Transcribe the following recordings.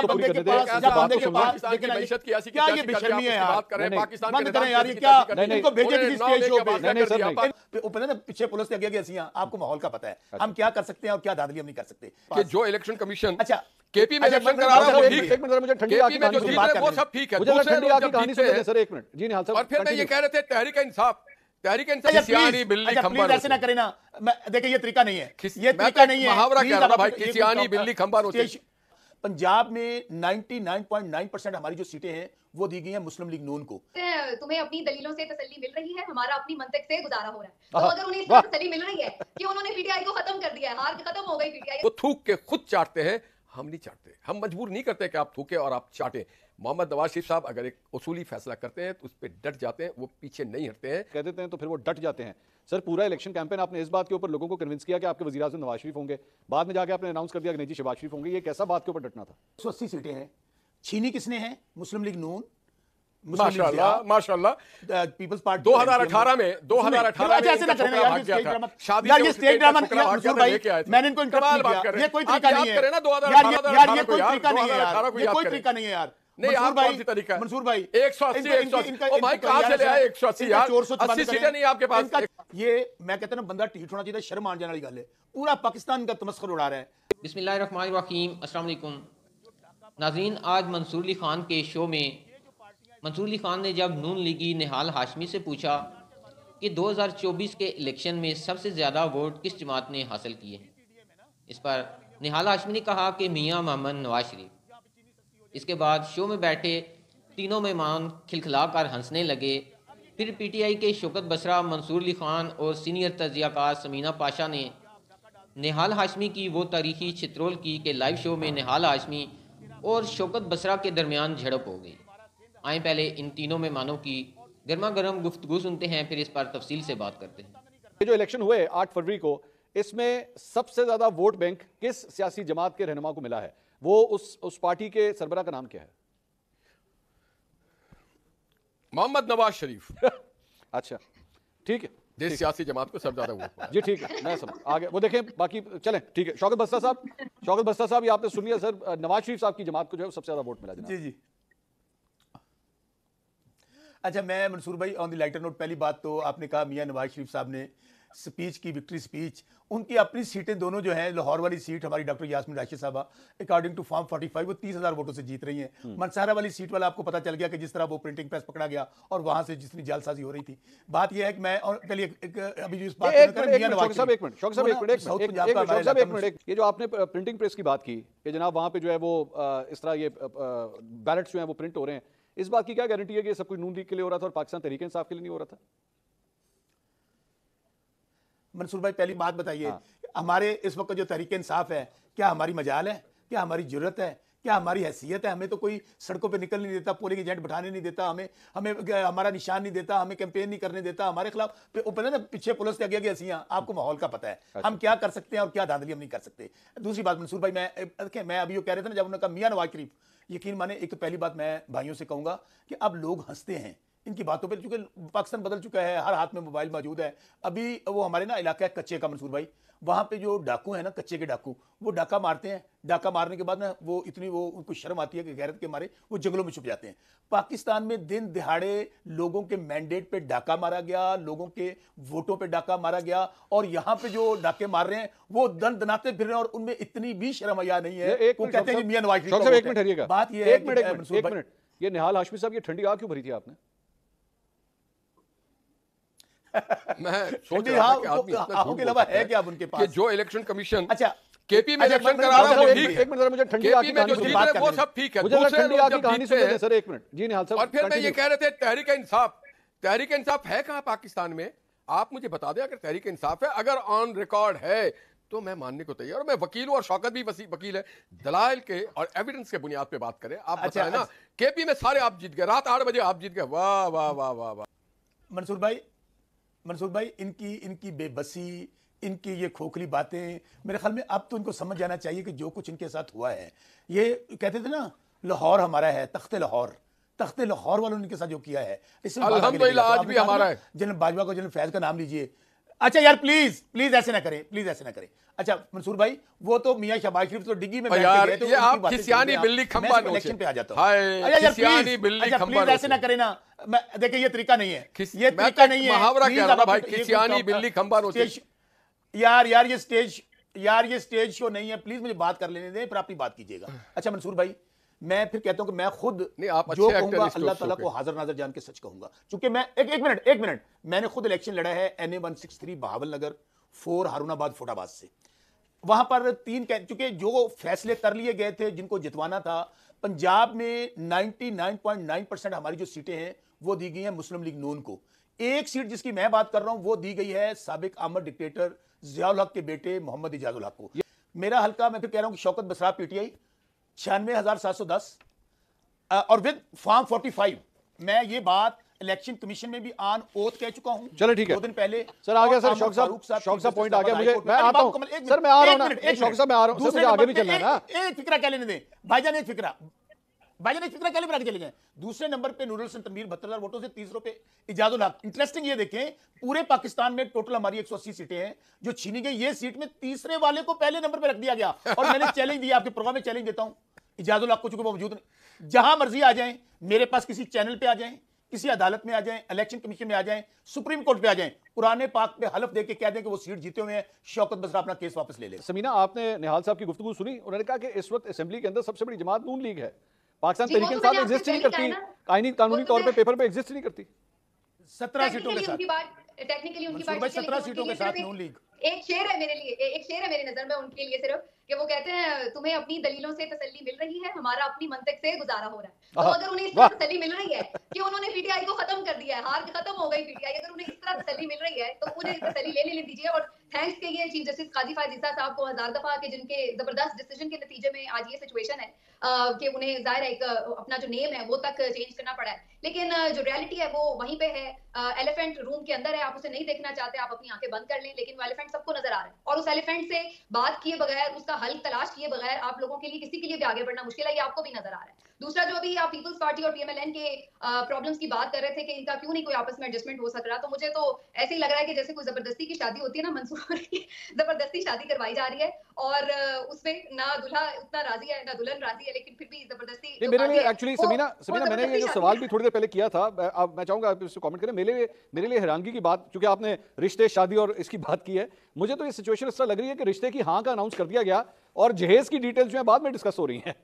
तो पीछे तो पुलिस ने आपको माहौल का पता है अच्छा। हम क्या कर सकते हैं और क्या दादली हम नहीं कर सकते जो इलेक्शन कमीशन अच्छा केपी में अच्छा, इलेक्शन करा रहा ठीक एक मिनट मुझे ठंडी वो सब ठीक है मुझे ठंडी कहानी सर एक मिनट जी निहाल और फिर मैं ये कह रहे थे तहरीक इंसाफ तहरीक इंसाफ सियानी बिल्ली अच्छा, ऐसे ना करें ना देखिए ये तरीका नहीं है ये तरीका नहीं है मुहावरा कह रहा भाई सियानी बिल्ली खंबा होती है पंजाब में 99.9 परसेंट हमारी जो सीटें हैं वो दी गई हैं मुस्लिम लीग नून को तुम्हें अपनी दलीलों से तसल्ली मिल रही है हमारा अपनी मंतक से गुजारा हो रहा है तो अगर उन्हें इसकी तसल्ली मिल रही है कि उन्होंने पीटीआई को खत्म कर दिया है हार खत्म हो गई पीटीआई वो थूक के खुद चाटते हैं हम नहीं चाटते हम मजबूर नहीं करते कि आप थूके और आप चाटे मोहम्मद नवाज शरीफ साहब अगर एक उसूली फैसला करते हैं तो उस पर डट जाते हैं वो पीछे नहीं हटते हैं कह देते हैं तो फिर वो डट जाते हैं सर पूरा इलेक्शन कैंपेन आपने इस बात के ऊपर लोगों को कन्विंस किया कि आपके वजी अजम नवाज शरीफ होंगे बाद में जाकर आपने अनाउंस कर दिया कि नहीं जी शहबाज शरीफ होंगे ये कैसा बात के ऊपर डटना था सौ अस्सी सीटें हैं छीनी किसने हैं मुस्लिम लीग नून पीपल्स पार्टी 2018 में 2018 में मैंने इनको इंटरवल ये कोई तरीका नहीं है कोई तरीका नहीं है यार नहीं मंसूर भाई एक सौ अस्सी भाई से ले आए एक सौ अस्सी सीटें नहीं आपके पास ये मैं कहता ना बंदा होना चाहिए शर्म जाने वाली गल है पूरा पाकिस्तान का तमस्कर उड़ा रहा है आज मंसूर अली खान के शो में मंसूर अली खान ने जब नून लीगी निहाल हाशमी से पूछा कि 2024 के इलेक्शन में सबसे ज़्यादा वोट किस जमात ने हासिल किए इस पर निहाल हाशमी ने कहा कि मियाँ मोहम्मद नवाज शरीफ इसके बाद शो में बैठे तीनों मेहमान खिलखिलाकर हंसने लगे फिर पीटीआई के शौकत बसरा मंसूर अली खान और सीनियर तजियाकार समीना पाशा ने निहाल हाशमी की वो तारीखी चित्रोल की के लाइव शो में निहाल हाशमी और शौकत बसरा के दरमियान झड़प हो गई आए पहले इन तीनों मेहमानों की गर्मा गर्म गुफ्तु सुनते हैं फिर इस पर तफसील से बात करते हैं जो इलेक्शन हुए आठ फरवरी को इसमें सबसे ज़्यादा वोट बैंक किस सियासी जमात के रहनुमा को मिला है वो उस उस पार्टी के सरबरा का नाम क्या है मोहम्मद नवाज शरीफ अच्छा ठीक है जिस सियासी जमात को सब ज्यादा जी ठीक है मैं सब आगे वो देखें बाकी चलें ठीक है शौकत बस्ता साहब शौकत बस्ता साहब ये आपने सुन लिया सर नवाज शरीफ साहब की जमात को जो है सबसे ज्यादा वोट मिला जी जी अच्छा मैं मंसूर भाई ऑन द लाइटर नोट पहली बात तो आपने कहा मियां नवाज शरीफ साहब ने स्पीच की विक्ट्री स्पीच उनकी अपनी सीटें दोनों जो हैं लाहौर वाली सीट हमारी डॉक्टर यासमिन राशिद साहब अकॉर्डिंग टू फॉर्म 45 वो तीस हज़ार वोटों से जीत रही हैं हम्म। मनसारा वाली सीट वाला आपको पता चल गया कि जिस तरह वो प्रिंटिंग प्रेस पकड़ा गया और वहाँ से जितनी जालसाजी हो रही थी बात यह है कि मैं और चलिए अभी जो इस बात ये जो आपने प्रिंटिंग प्रेस की बात की ये जनाब वहाँ पे जो है वो इस तरह ये बैलेट्स जो है वो प्रिंट हो रहे हैं इस बात की क्या गारंटी है कि सब कुछ नून लीग के लिए हो रहा था और पाकिस्तान तरीके इंसाफ के लिए नहीं हो रहा था मंसूर भाई पहली बात बताइए हाँ। हमारे इस वक्त जो तरीके इंसाफ है क्या हमारी मजाल है क्या हमारी जरूरत है क्या हमारी हैसियत है हमें तो कोई सड़कों पे निकल नहीं देता पोलिंग एजेंट बैठाने नहीं देता हमें हमें हमारा निशान नहीं देता हमें कैंपेन नहीं करने देता हमारे खिलाफ ना पीछे पुलिस के आगे आगे हंसियाँ आपको माहौल का पता है अच्छा। हम क्या कर सकते हैं और क्या धांधली हम नहीं कर सकते दूसरी बात मंसूर भाई मैं मैं अभी ये कह रहे थे ना जब उन्होंने कहा मियाँ नवाज शरीफ यकीन माने एक तो पहली बात मैं भाइयों से कहूँगा कि अब लोग हंसते हैं इनकी बातों पर चूंकि पाकिस्तान बदल चुका है हर हाथ में मोबाइल मौजूद है अभी वो हमारे ना इलाका है कच्चे का मंसूर भाई वहाँ पे जो डाकू है ना कच्चे के डाकू वो डाका मारते हैं डाका मारने के बाद ना वो इतनी वो उनको शर्म आती है कि गैरत के मारे वो जंगलों में छुप जाते हैं पाकिस्तान में दिन दिहाड़े लोगों के मैंडेट पे डाका मारा गया लोगों के वोटों पे डाका मारा गया और यहाँ पे जो डाके मार रहे हैं वो दन दनाते फिर रहे हैं और उनमें इतनी भी शर्मया नहीं है वो कहते हैं बात यह है ये निहाल हाशमी साहब ये ठंडी आ क्यों भरी थी आपने मैं सोच रहा था हाँ, कि अलावा हाँ, है क्या उनके पास जो इलेक्शन कमीशन अच्छा केपी में इलेक्शन अच्छा, करा रहा है ठीक एक मिनट मुझे ठंडी आके में जो जीत रहे वो सब ठीक है दूसरे ठंडी आके कहानी सुन लेते सर एक मिनट जी निहाल सर और फिर मैं ये कह रहे थे तहरीक इंसाफ तहरीक इंसाफ है कहां पाकिस्तान में आप मुझे बता दें अगर तहरीक इंसाफ है अगर ऑन रिकॉर्ड है तो मैं मानने को तैयार और मैं वकील हूं और शौकत भी वसी वकील है दलाल के और एविडेंस के बुनियाद पे बात करें आप अच्छा, ना केपी अच्छा। में सारे आप जीत गए रात आठ बजे आप जीत गए वाह वाह वाह वाह वाह मंसूर भाई मंसूर भाई इनकी इनकी बेबसी इनकी ये खोखली बातें मेरे ख्याल में अब तो इनको समझ जाना चाहिए कि जो कुछ इनके साथ हुआ है ये कहते थे ना लाहौर हमारा है तख्त लाहौर तख्ते लाहौर वालों ने इनके साथ जो किया है इसमें जनरल बाजवा को जनरल फैज का नाम लीजिए अच्छा यार प्लीज प्लीज ऐसे ना करें प्लीज ऐसे ना करें अच्छा मंसूर भाई वो तो मियां शहबाज शरीफ तो डिग्गी में यार ये आप बिल्ली खंबा इलेक्शन पे आ जाता हूँ अच्छा अच्छा, ऐसे ना करें ना देखिए ये तरीका नहीं है ये तरीका तो नहीं है मुहावरा कह रहा भाई किसियानी बिल्ली खंबान होती यार यार ये स्टेज यार ये स्टेज शो नहीं है प्लीज मुझे बात कर लेने दें फिर आप ही बात कीजिएगा अच्छा मंसूर भाई मैं फिर कहता हूं कि मैं खुद नहीं आप जो कहूंगा अल्लाह तो ताला को हाजर नाजर जान के सच कहूंगा क्योंकि मैं एक एक मिनट एक मिनट मैंने खुद इलेक्शन लड़ा है N A one six three Bahawalnagar four Haroonabad फोटाबाद से वहां पर तीन चूंकि जो फैसले कर लिए गए थे जिनको जितवाना था पंजाब में 99.9 परसेंट हमारी जो सीटें हैं वो दी गई हैं मुस्लिम लीग नून को एक सीट जिसकी मैं बात कर रहा हूं वो दी गई है सबक आमद डिक्टेटर जियाउल हक के बेटे मोहम्मद इजाजुल हक को मेरा हल्का मैं फिर कह रहा हूं कि शौकत बसरा पीटीआई छियानवे हजार सात सौ दस और विद फॉर्म फोर्टी फाइव मैं ये बात इलेक्शन कमीशन में भी आन ओथ कह चुका हूं चलो ठीक है दो दिन पहले सर आ गया सर शौक साहब शौक साहब पॉइंट आ गया मुझे मैं आता हूं सर मैं आ रहा हूं एक शौक साहब मैं आ रहा हूं मुझे आगे भी चलना है ना एक फिक्रा कह लेने दें जान एक भाई जान एक फिक्रा कहले चले जाए दूसरे नंबर पे नूडल सन तनवीर बहत्तर वोटों से तीस रुपए इजाजो लाख इंटरेस्टिंग ये देखें पूरे पाकिस्तान में टोटल हमारी 180 सीटें हैं जो छीनी गई ये सीट में तीसरे वाले को पहले नंबर पर रख दिया गया और मैंने चैलेंज दिया आपके प्रोग्राम में चैलेंज देता हूँ इजाजो लाख को चुके मौजूद नहीं जहां मर्जी आ जाए मेरे पास किसी चैनल पर आ जाए किसी अदालत में आ जाएं इलेक्शन कमीशन में आ जाएं सुप्रीम कोर्ट पे आ जाएं पुराने पाक पे हलफ दे कह दें कि वो सीट जीते हुए हैं शौकत बसरा अपना केस वापस ले ले समीना आपने निहाल साहब की गुफ्तु सुनी उन्होंने कहा कि इस वक्त असेंबली के अंदर सबसे बड़ी जमात नून लीग है पाकिस्तान तरीके तो साथ एग्जिस्ट नहीं करती आईनी कानूनी तो तौर पर पेपर पर एग्जिस्ट नहीं करती सत्रह सीटों के साथ टेक्निकली उनकी सत्रह सीटों के साथ नून लीग एक शेर है मेरे लिए एक शेर है मेरी नजर में उनके लिए सिर्फ कि वो कहते हैं तुम्हें अपनी दलीलों से तसल्ली मिल रही है हमारा अपनी मंतक से गुजारा हो रहा है तो अगर उन्हें इस तरह तसली मिल रही है कि उन्होंने पीटीआई को खत्म कर दिया है हार खत्म हो गई पीटीआई अगर उन्हें इस तरह तसली मिल रही है तो उन्हें तसली ले ले दीजिए और थैंक्स के लिए चीफ जस्टिस काजी फायदीसा साहब को हजार दफा के जिनके जबरदस्त डिसीजन के नतीजे में आज ये सिचुएशन है कि उन्हें जाहिर है एक अपना जो नेम है वो तक चेंज करना पड़ा है लेकिन जो रियलिटी है वो वहीं पे है एलिफेंट रूम के अंदर है आप उसे नहीं देखना चाहते आप अपनी आंखें बंद कर लें लेकिन वो एलिफेंट सबको नजर आ रहा है और उस एलिफेंट से बात किए बगैर उसका हल तलाश किए बगैर आप लोगों के लिए किसी के लिए भी आगे बढ़ना मुश्किल है ये आपको भी नजर आ रहा है दूसरा जो अभी आप पीपल्स पार्टी और पीएमएलएन के प्रॉब्लम्स की बात कर रहे थे कि इनका क्यों नहीं कोई आपस में एडजस्टमेंट हो सक रहा तो मुझे तो ऐसे ही लग रहा है कि जैसे कोई जबरदस्ती की शादी होती है ना मंसूर की जबरदस्ती शादी करवाई जा रही है और उसमें ना दुल्हा उतना राजी है ना दुल्हन राजी है लेकिन फिर भी जबरदस्ती मेरे लिए एक्चुअली सबीना सबीना मैंने ये जो सवाल भी थोड़ी देर पहले किया था मैं चाहूंगा आप इसको कमेंट करें मेरे लिए मेरे लिए हैरानगी की बात क्योंकि आपने रिश्ते शादी और इसकी बात की है मुझे तो ये सिचुएशन तरह लग रही है कि रिश्ते की हाँ का अनाउंस कर दिया गया और जहेज की डिटेल्स जो है बाद में डिस्कस हो रही हैं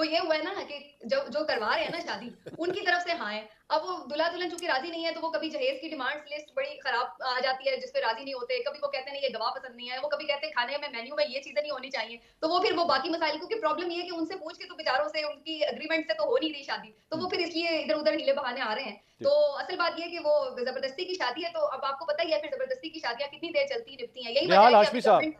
वो ये हुआ है ना कि जो जो करवा रहे हैं ना शादी उनकी तरफ से हाँ है अब वो दुल्हा दुल्हन चूंकि राजी नहीं है तो वो कभी जहेज की डिमांड्स लिस्ट बड़ी खराब आ जाती है जिसपे राजी नहीं होते कभी वो कहते हैं ये दवा पसंद नहीं है वो कभी कहते हैं खाने में मेन्यू में ये चीजें नहीं होनी चाहिए तो वो फिर वो बाकी मसाइल क्योंकि प्रॉब्लम ये है कि उनसे पूछ के तो बेचारों से उनकी अग्रीमेंट से तो हो नहीं रही शादी तो वो फिर इसलिए इधर उधर हिले बहाने आ रहे हैं तो असल बात यह है कि वो जबरदस्ती की शादी है तो अब आपको पता ही है फिर जबरदस्ती की शादियां कितनी देर चलती निपती है यही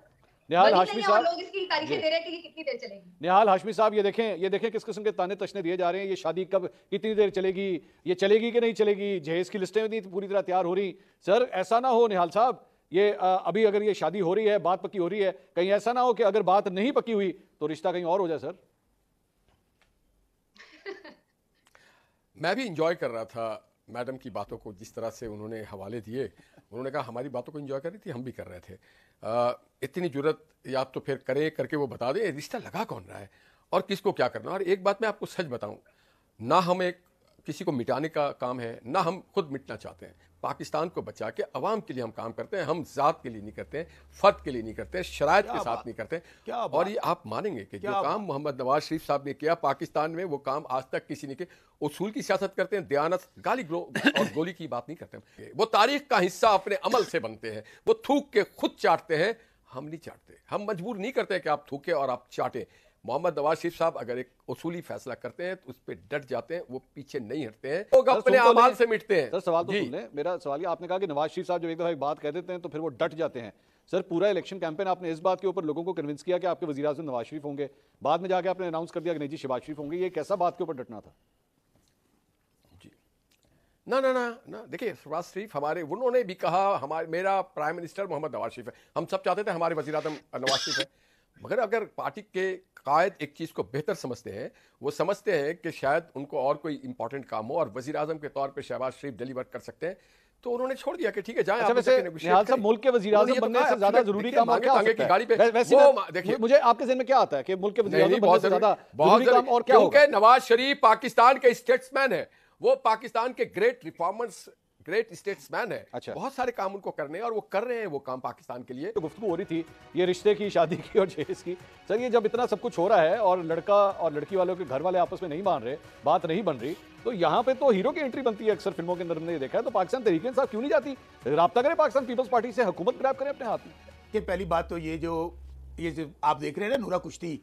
निहाल हाशमी साहब लोग इसकी तारीखें दे रहे हैं कि कितनी देर चलेगी निहाल हाशमी साहब ये देखें ये देखें किस किस्म के ताने तशने दिए जा रहे हैं ये शादी कब कितनी देर चलेगी ये चलेगी कि नहीं चलेगी जहेज की लिस्टें भी पूरी तरह तैयार हो रही सर ऐसा ना हो निहाल साहब ये अभी अगर ये शादी हो रही है बात पक्की हो रही है कहीं ऐसा ना हो कि अगर बात नहीं पक्की हुई तो रिश्ता कहीं और हो जाए सर मैं भी इंजॉय कर रहा था मैडम की बातों को जिस तरह से उन्होंने हवाले दिए उन्होंने कहा हमारी बातों को इन्जॉय कर रही थी हम भी कर रहे थे आ, इतनी जरूरत या तो फिर करें करके वो बता दें रिश्ता लगा कौन रहा है और किसको क्या करना और एक बात मैं आपको सच बताऊं ना हम एक किसी को मिटाने का काम है ना हम खुद मिटना चाहते हैं पाकिस्तान को बचा के अवाम के लिए हम काम करते हैं हम ज़ात के लिए नहीं करते हैं फ़र्द के लिए नहीं करते हैं शराय के साथ नहीं करते क्या और ये आप मानेंगे कि जो काम मोहम्मद नवाज शरीफ साहब ने किया पाकिस्तान में वो काम आज तक किसी ने किया उसूल की सियासत करते हैं दयानत गाली ग्लो और गोली की बात नहीं करते वो तारीख का हिस्सा अपने अमल से बनते हैं वो थूक के खुद चाटते हैं हम नहीं चाटते हम मजबूर नहीं करते कि आप थूकें और आप चाटें मोहम्मद नवाज शरीफ साहब अगर एक उसूली फैसला करते हैं तो उस पर डट जाते हैं वो पीछे नहीं हटते हैं तो लोग तो अपने आमाल से मिटते हैं सर सवाल तो सुन ले मेरा सवाल ये आपने कहा कि नवाज शरीफ साहब जो एक दफ़ा एक बात कह देते हैं तो फिर वो डट जाते हैं सर पूरा इलेक्शन कैंपेन आपने इस बात के ऊपर लोगों को कन्विंस किया कि आपके वजी अजम नवाज शरीफ होंगे बाद में जाके आपने अनाउंस कर दिया कि नहीं जी शरीफ होंगे ये कैसा बात के ऊपर डटना था जी ना ना ना ना देखिए शहबाज शरीफ हमारे उन्होंने भी कहा हमारे मेरा प्राइम मिनिस्टर मोहम्मद नवाज शरीफ है हम सब चाहते थे हमारे वजी अजम नवाज शरीफ है मगर अगर पार्टी के कायद एक चीज़ को बेहतर समझते हैं वो समझते हैं कि शायद उनको और कोई इंपॉर्टेंट काम हो और वजीर अजम के तौर पर शहबाज शरीफ डिलीवर कर सकते हैं तो उन्होंने छोड़ दिया कि ठीक है जाएं अच्छा वैसे मुल्क के वजीर आजम तो बनने से ज्यादा जरूरी काम और आगे की गाड़ी पे वैसे वो तो देखिए मुझे आपके जहन में क्या आता है कि मुल्क के वजीर आजम बनने से ज्यादा जरूरी काम और क्या होगा क्योंकि नवाज शरीफ पाकिस्तान के स्टेट्समैन है वो पाकिस्तान के ग्रेट रिफॉर्मर्स ग्रेट स्टेट्समैन है अच्छा बहुत सारे काम उनको करने हैं और वो कर रहे हैं वो काम पाकिस्तान के लिए तो गुफ्तु हो रही थी ये रिश्ते की शादी की और जहेज की सर ये जब इतना सब कुछ हो रहा है और लड़का और लड़की वालों के घर वाले आपस में नहीं मान रहे बात नहीं बन रही तो यहाँ पे तो हीरो की एंट्री बनती है अक्सर फिल्मों के अंदर हमने देखा है तो पाकिस्तान तरीके से क्यों नहीं जाती रबता करें पाकिस्तान पीपल्स पार्टी से हुकूमत ग्रैप करें अपने हाथ में पहली बात तो ये जो ये जो आप देख रहे हैं ना नूरा कुश्ती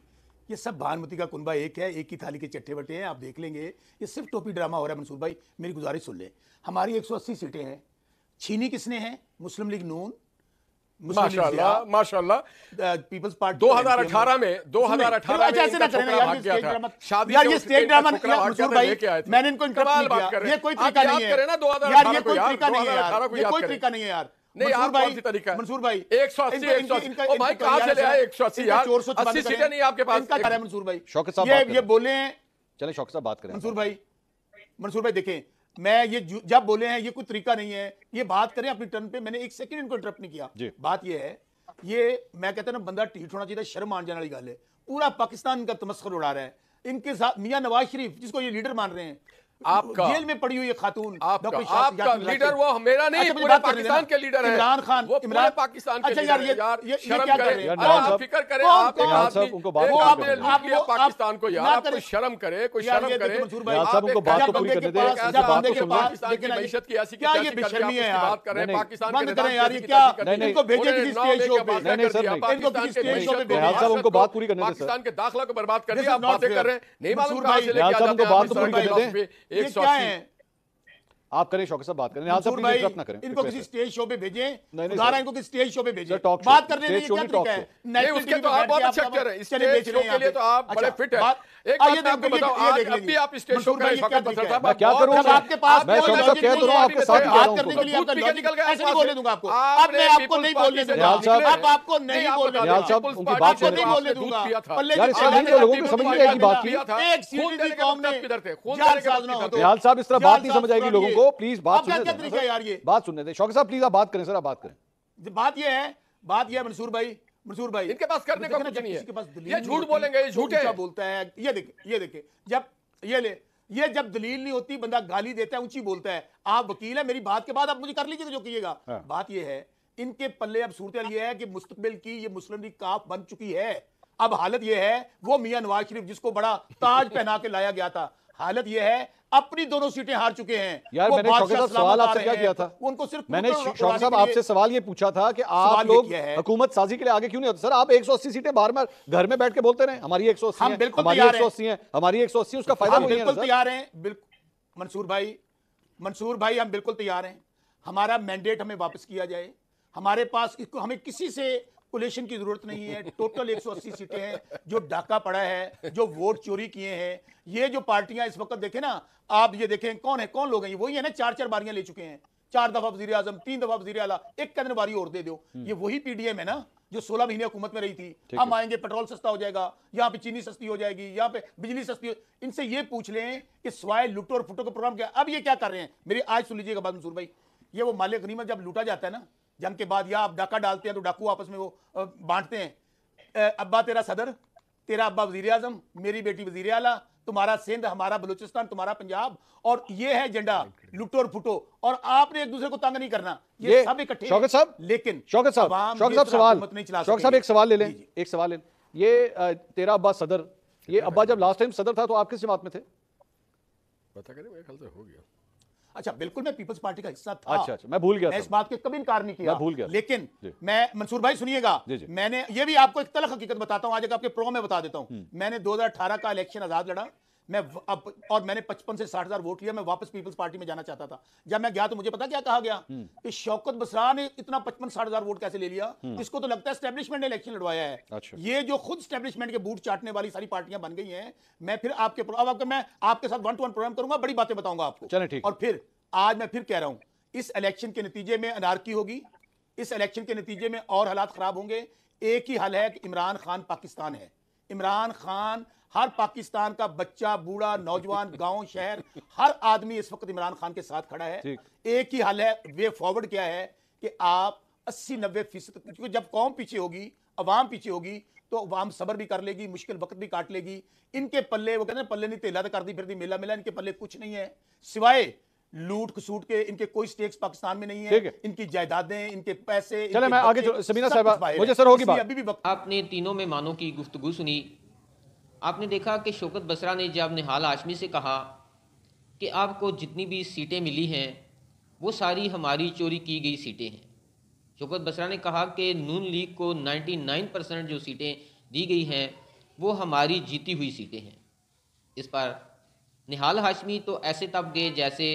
ये सब भानुमति का कुनबा एक है एक ही थाली के चट्टे बटे हैं आप देख लेंगे ये सिर्फ टोपी ड्रामा हो रहा है मंसूर भाई मेरी गुजारिश सुन लें हमारी 180 सीटें हैं छीनी किसने हैं मुस्लिम लीग नून माशाल्लाह माशाल्लाह पीपल्स पार्टी दो हजार अठारह में दो हजार अठारह अच्छा, ये ड्रामा यार ये स्टेट कोई तरीका नहीं है यार नहीं मंसूर भाई एक सौ अस्सी आपके पास मंसूर भाई शौकत साहब ये बोले चले शौकत साहब बात करें मंसूर भाई मंसूर भाई देखें मैं ये जब बोले हैं ये कोई तरीका नहीं है ये बात करें अपनी टर्न पे मैंने एक सेकंड इनको इंटरप्ट नहीं किया बात ये है ये मैं कहता ना बंदा टीट होना चाहिए शर्म मान जाने वाली गल है पूरा पाकिस्तान का तमस्कर उड़ा रहा है इनके साथ मियां नवाज शरीफ जिसको ये लीडर मान रहे हैं आपका जेल में पड़ी हुई खातून आपका, आपका लीडर वो मेरा नहीं अच्छा, पूरे पाकिस्तान के लीडर है इमरान खान वो पूरे पाकिस्तान के अच्छा यार ये ये क्या कर रहे हैं आप फिक्र करें आप एक आदमी उनको बात आपने लिख लिया पाकिस्तान को यार आप कोई शर्म करें कोई शर्म करे साहब उनको बात तो पूरी करने दे ऐसे बात को सुन पाकिस्तान की मैशत की ऐसी क्या ये बेशर्मी है यार बात कर रहे हैं पाकिस्तान के करें अच्छा यार ये क्या इनको भेजे किसी स्टेज शो पे नहीं नहीं सर इनको किसी स्टेज शो पे रियाज साहब उनको बात पूरी करने दें पाकिस्तान के दाखला को बर्बाद कर दिया आप बातें कर रहे हैं नहीं मालूम कहां से लेके आ जाते हैं बात पूरी करने दें Ik zag je. आप करें शौक साहब बात करें यहाँ से ना करें इनको किसी स्टेज शो पे भेजें उदाहरण इनको किसी स्टेज शो पे भेजें टॉक बात करने के क्या है नहीं उसके तो, तो आप बहुत अच्छा कर रहे हैं स्टेज शो के लिए तो आप बड़े फिट हैं एक बात मैं आपको बताऊं आज अब भी आप स्टेज शो का इफाका बता तो रहा मैं क्या करूं आपके पास मैं शौक साहब कह तो रहा हूं आपके साथ बात करने के लिए आपका लॉजिक निकल गया ऐसे नहीं बोलने दूंगा आपको अब मैं आपको नहीं बोलने दूंगा आप आपको नहीं बोलने दूंगा साहब उनकी बात नहीं बोलने दूंगा यार इससे नहीं लोगों को समझ में आएगी बात की एक सीधी कॉम ने किधर थे खून साहब इस तरह बात नहीं समझ आएगी लोगों को को प्लीज बात सुनने क्या तरीका यार ये बात सुनने दे शौक साहब प्लीज आप बात करें सर आप बात करें बात ये है बात ये है मंसूर भाई मंसूर भाई इनके पास करने का कुछ नहीं है ये झूठ बोलेंगे ये तो झूठे क्या बोलता है ये देखिए ये देखिए जब ये ले ये जब दलील नहीं होती बंदा गाली देता है ऊंची बोलता है आप वकील है मेरी बात के बाद आप मुझे कर लीजिएगा तो जो कीजिएगा हाँ। बात ये है इनके पल्ले अब सूरत यह है कि मुस्तबिल की ये मुस्लिम लीग काफ बन चुकी है अब हालत यह है वो मियां नवाज शरीफ जिसको बड़ा ताज पहना के लाया गया था हालत यह है अपनी दोनों सीटें हार चुके हैं यार मैंने साहब सवाल आपसे क्या किया था उनको सिर्फ मैंने शौकत साहब आपसे सवाल ये पूछा था कि आप लोग हुकूमत साजी के लिए आगे क्यों नहीं होते सर आप 180 सीटें बार बार घर में बैठ के बोलते रहे हमारी एक सौ अस्सी बिल्कुल हमारी 180 है हमारी 180 उसका फायदा बिल्कुल तैयार है मंसूर भाई मंसूर भाई हम बिल्कुल तैयार हैं हमारा मैंडेट हमें वापस किया जाए हमारे पास हमें किसी से कोलेशन की जरूरत नहीं है टोटल 180 सीटें हैं जो डाका पड़ा है जो वोट चोरी किए हैं ये जो पार्टियां इस वक्त देखें ना आप ये देखें कौन है कौन लोग हैं वही है ना चार चार बारियां ले चुके हैं चार दफा वजी आजम तीन दफा वजी आला एक कदर बारी और दे दो हम्म। ये वही पीडीएम है ना जो 16 महीने हुकूमत में रही थी हम आएंगे पेट्रोल सस्ता हो जाएगा यहाँ पे चीनी सस्ती हो जाएगी यहाँ पे बिजली सस्ती इनसे ये पूछ लें कि स्वाय लुटो और फुटो का प्रोग्राम क्या अब ये क्या कर रहे हैं मेरी आज सुन लीजिएगा बात मंसूर भाई ये वो मालिक गनीमत जब लूटा जाता है ना जंग के बाद या आप डाका डालते हैं तो डाकू आपस में वो बांटते हैं अब्बा तेरा सदर तेरा अब्बा वजीर आजम मेरी बेटी वजीर आला तुम्हारा सिंध हमारा बलूचिस्तान तुम्हारा पंजाब और ये है एजेंडा लुटो और फुटो और आपने एक दूसरे को तंग नहीं करना ये, ये सब इकट्ठे शौकत साहब लेकिन शौकत साहब शौकत साहब सवाल शौकत साहब एक सवाल ले लें एक सवाल ले ये तेरा अब्बा सदर ये अच्छा, अब्बा जब लास्ट अच्छा। टाइम सदर था तो आप किस जमात में थे पता करें मेरे ख्याल से हो गया अच्छा बिल्कुल मैं पीपल्स पार्टी का हिस्सा था अच्छा अच्छा मैं भूल गया मैं इस बात के कभी इनकार नहीं किया भूल गया लेकिन मैं मंसूर भाई सुनिएगा मैंने ये भी आपको एक तलख हकीकत बताता हूँ आज एक आपके प्रो में बता देता हूँ हम्म। मैंने दो का इलेक्शन आजाद लड़ा मैं अब और मैंने पचपन से साठ हजार वोट लिया मैं वापस पीपल्स पार्टी में जाना चाहता था जब मैं गया तो मुझे पता क्या कहा गया हम्म। कि शौकत बसरा ने इतना पचपन साठ हजार वोट कैसे ले लिया हम्म। इसको तो लगता है स्टैब्लिशमेंट ने इलेक्शन लड़वाया है अच्छा। ये जो खुद स्टैब्लिशमेंट के बूट चाटने वाली सारी पार्टियां बन गई है मैं फिर आपके अब आपके मैं आपके साथ वन टू वन प्रोग्राम करूंगा बड़ी बातें बताऊंगा आपको चले ठीक और फिर आज मैं फिर कह रहा हूं इस इलेक्शन के नतीजे में अनारकी होगी इस इलेक्शन के नतीजे में और हालात खराब होंगे एक ही हल है कि इमरान खान पाकिस्तान है इमरान खान हर पाकिस्तान का बच्चा बूढ़ा नौजवान गांव शहर हर आदमी इस वक्त इमरान खान के साथ खड़ा है एक ही हल है वे फॉरवर्ड क्या है कि आप अस्सी नब्बे फीसद क्योंकि जब कौम पीछे होगी अवाम पीछे होगी तो अवाम सबर भी कर लेगी मुश्किल वक्त भी काट लेगी इनके पल्ले वो कहते हैं पल्ले नहीं तेला तो कर दी फिर दी मेला मेला इनके पल्ले कुछ नहीं है सिवाय लूट खसूट के इनके कोई स्टेक्स पाकिस्तान में नहीं है इनकी जायदादें इनके पैसे चले मैं आगे सबीना साहब मुझे सर होगी अभी भी वक्त आपने तीनों मेहमानों की गुफ्तगु सुनी आपने देखा कि शौकत बसरा ने जब निहाल आशमी से कहा कि आपको जितनी भी सीटें मिली हैं वो सारी हमारी चोरी की गई सीटें हैं शौकत बसरा ने कहा कि नून लीग को 99 परसेंट जो सीटें दी गई हैं वो हमारी जीती हुई सीटें हैं इस पर निहाल हाशमी तो ऐसे तब गए जैसे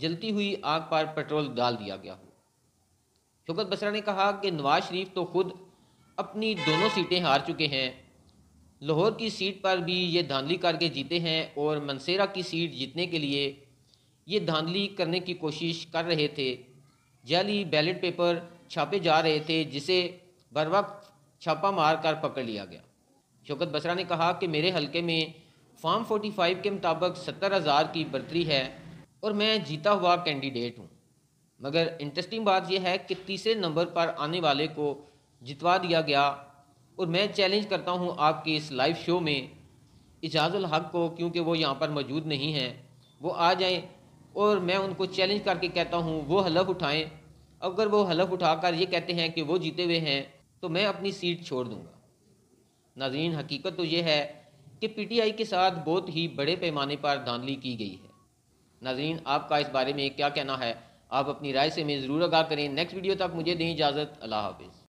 जलती हुई आग पर पेट्रोल डाल दिया गया हो शौकत बसरा ने कहा कि नवाज शरीफ तो खुद अपनी दोनों सीटें हार चुके हैं लाहौर की सीट पर भी ये धांधली करके जीते हैं और मनसेरा की सीट जीतने के लिए ये धांधली करने की कोशिश कर रहे थे जाली बैलेट पेपर छापे जा रहे थे जिसे बर वक्त छापा मार कर पकड़ लिया गया शौकत बसरा ने कहा कि मेरे हलके में फोर्टी 45 के मुताबिक सत्तर हज़ार की बर्तरी है और मैं जीता हुआ कैंडिडेट हूँ मगर इंटरेस्टिंग बात यह है कि तीसरे नंबर पर आने वाले को जितवा दिया गया और मैं चैलेंज करता हूँ आपके इस लाइव शो में इजाज़ुल हक को क्योंकि वो यहाँ पर मौजूद नहीं हैं वो आ जाएं और मैं उनको चैलेंज करके कहता हूँ वो हलफ उठाएं अगर वो हलफ उठाकर ये कहते हैं कि वो जीते हुए हैं तो मैं अपनी सीट छोड़ दूँगा नाजीन हकीकत तो ये है कि पीटीआई के साथ बहुत ही बड़े पैमाने पर धांधली की गई है नाजीन आपका इस बारे में क्या कहना है आप अपनी राय से मैं ज़रूर आगा करें नेक्स्ट वीडियो तक मुझे दें इजाज़त अल्लाह हाफिज़